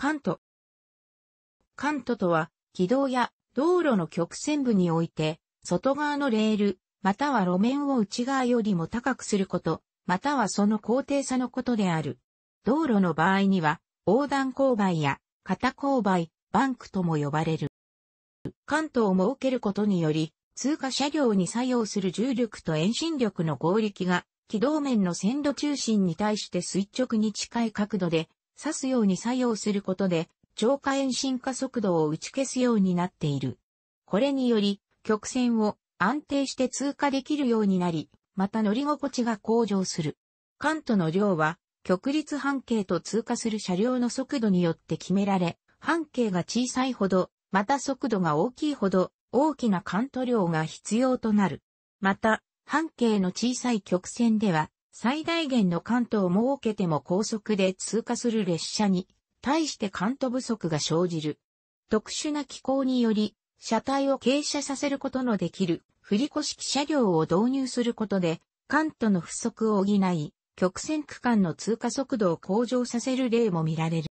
カントカントとは、軌道や道路の曲線部において、外側のレール、または路面を内側よりも高くすること、またはその高低差のことである。道路の場合には、横断勾配や、片勾配、バンクとも呼ばれる。関東を設けることにより、通過車両に作用する重力と遠心力の合力が、軌道面の線路中心に対して垂直に近い角度で刺すように作用することで、超過遠心化速度を打ち消すようになっている。これにより、曲線を安定して通過できるようになり、また乗り心地が向上する。カントの量は、曲率半径と通過する車両の速度によって決められ、半径が小さいほど、また速度が大きいほど、大きなカント量が必要となる。また、半径の小さい曲線では、最大限の関東を設けても高速で通過する列車に、対して関東不足が生じる。特殊な機構により、車体を傾斜させることのできる、振り子式車両を導入することで、関東の不足を補い、曲線区間の通過速度を向上させる例も見られる。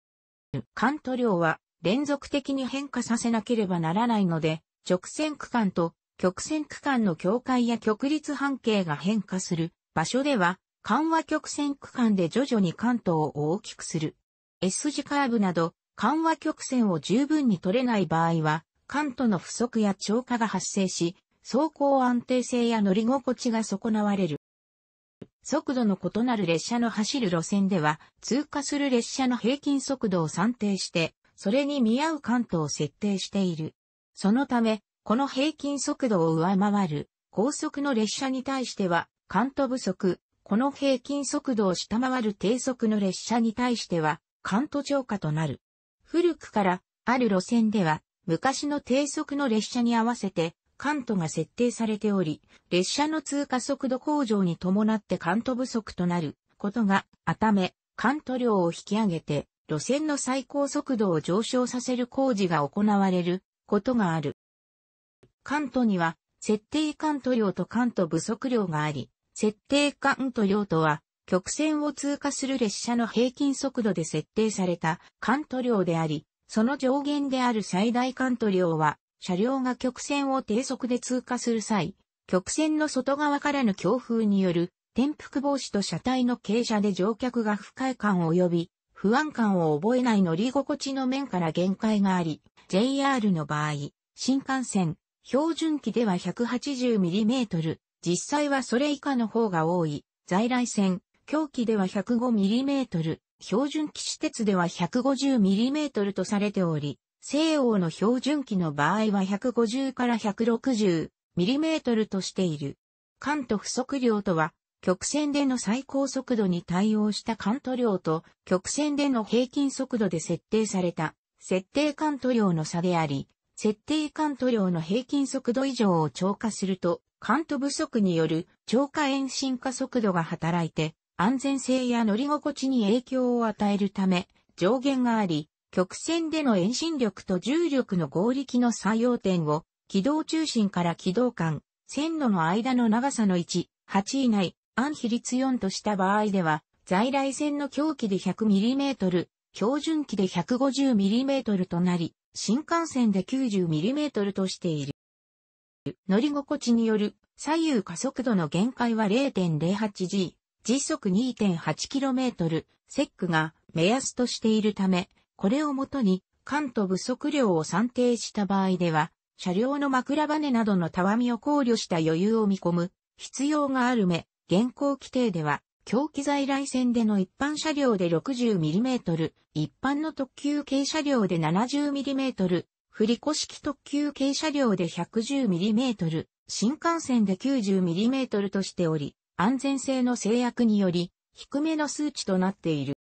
関東量は連続的に変化させなければならないので、直線区間と曲線区間の境界や曲率半径が変化する場所では、緩和曲線区間で徐々に関東を大きくする。S 字カーブなど、緩和曲線を十分に取れない場合は、関東の不足や超過が発生し、走行安定性や乗り心地が損なわれる。速度の異なる列車の走る路線では、通過する列車の平均速度を算定して、それに見合う関東を設定している。そのため、この平均速度を上回る高速の列車に対しては、関東不足、この平均速度を下回る低速の列車に対しては、関東超過となる。古くから、ある路線では、昔の低速の列車に合わせて、関東が設定されており、列車の通過速度向上に伴って関東不足となることが、あため、関東量を引き上げて、路線の最高速度を上昇させる工事が行われることがある。関東には、設定関東量と関東不足量があり、設定カント量とは、曲線を通過する列車の平均速度で設定されたカント量であり、その上限である最大カント量は、車両が曲線を低速で通過する際、曲線の外側からの強風による転覆防止と車体の傾斜で乗客が不快感及び不安感を覚えない乗り心地の面から限界があり、JR の場合、新幹線、標準機では 180mm、実際はそれ以下の方が多い、在来線、狂気では 105mm、標準機種鉄では 150mm とされており、西欧の標準機の場合は150から 160mm としている。関東不足量とは、曲線での最高速度に対応した関東量と曲線での平均速度で設定された設定関東量の差であり、設定関東量の平均速度以上を超過すると感度不足による超過遠伸化速度が働いて、安全性や乗り心地に影響を与えるため、上限があり、曲線での遠心力と重力の合力の作用点を、軌道中心から軌道間、線路の間の長さの1、8以内、安比率4とした場合では、在来線の狂気で 100mm、標準機で 150mm となり、新幹線で 90mm としている。乗り心地による左右加速度の限界は 0.08G、時速 2.8km、セックが目安としているため、これをもとに、関と不足量を算定した場合では、車両の枕跳などのたわみを考慮した余裕を見込む必要があるめ、現行規定では、狂気在来線での一般車両で 60mm、一般の特急軽車両で 70mm、振り子式特急軽車両で 110mm、新幹線で 90mm としており、安全性の制約により、低めの数値となっている。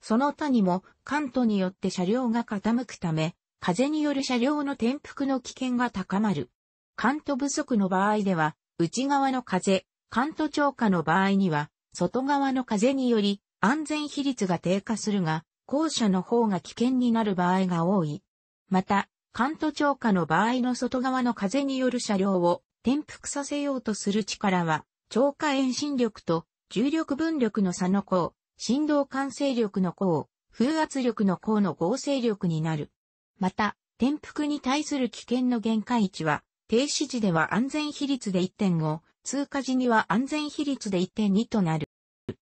その他にも、関東によって車両が傾くため、風による車両の転覆の危険が高まる。関東不足の場合では、内側の風、関東超過の場合には、外側の風により安全比率が低下するが、後者の方が危険になる場合が多い。また、関東超過の場合の外側の風による車両を転覆させようとする力は、超過遠心力と重力分力の差の項、振動感性力の項、風圧力の項の合成力になる。また、転覆に対する危険の限界値は、停止時では安全比率で1.5、通過時には安全比率で1.2となる。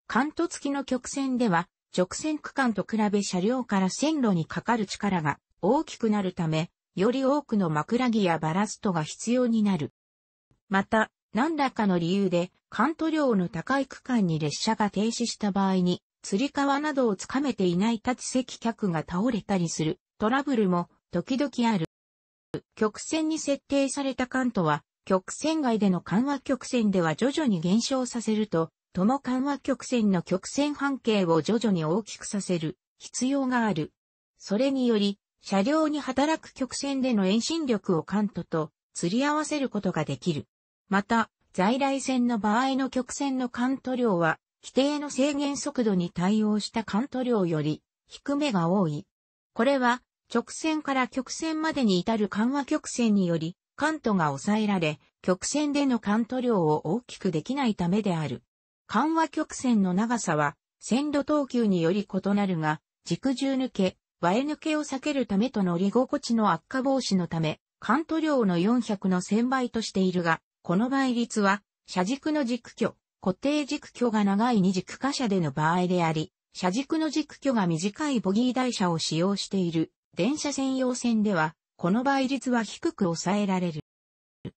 関東付きの曲線では、直線区間と比べ車両から線路にかかる力が大きくなるため、より多くの枕木やバラストが必要になる。また、何らかの理由で、関東量の高い区間に列車が停止した場合に、釣り革などをつかめていない立ち席客が倒れたりするトラブルも時々ある。曲線に設定された関東は、曲線外での緩和曲線では徐々に減少させると、とも緩和曲線の曲線半径を徐々に大きくさせる必要がある。それにより、車両に働く曲線での遠心力をカントと釣り合わせることができる。また、在来線の場合の曲線のカント量は、規定の制限速度に対応したカント量より低めが多い。これは、直線から曲線までに至る緩和曲線により、カントが抑えられ、曲線でのカント量を大きくできないためである。緩和曲線の長さは、線路等級により異なるが、軸重抜け、前抜けを避けるためと乗り心地の悪化防止のため、カント量の400の1000倍としているが、この倍率は、車軸の軸距、固定軸距が長い二軸貨車での場合であり、車軸の軸距が短いボギー台車を使用している電車専用線では、この倍率は低く抑えられる。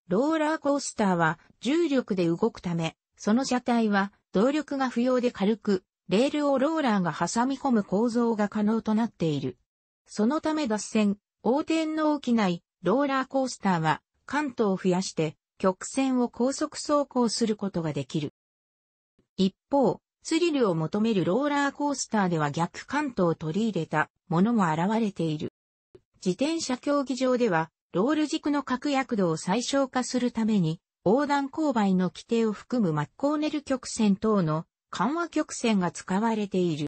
ローラーコースターは重力で動くため、その車体は動力が不要で軽く、レールをローラーが挟み込む構造が可能となっている。そのため脱線、横転の起きないローラーコースターは関東を増やして曲線を高速走行することができる。一方、スリルを求めるローラーコースターでは逆関東を取り入れたものも現れている。自転車競技場では、ロール軸の角躍度を最小化するために、横断勾配の規定を含むマッコーネル曲線等の緩和曲線が使われている。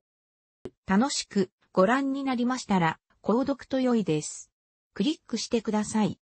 楽しくご覧になりましたら、購読と良いです。クリックしてください。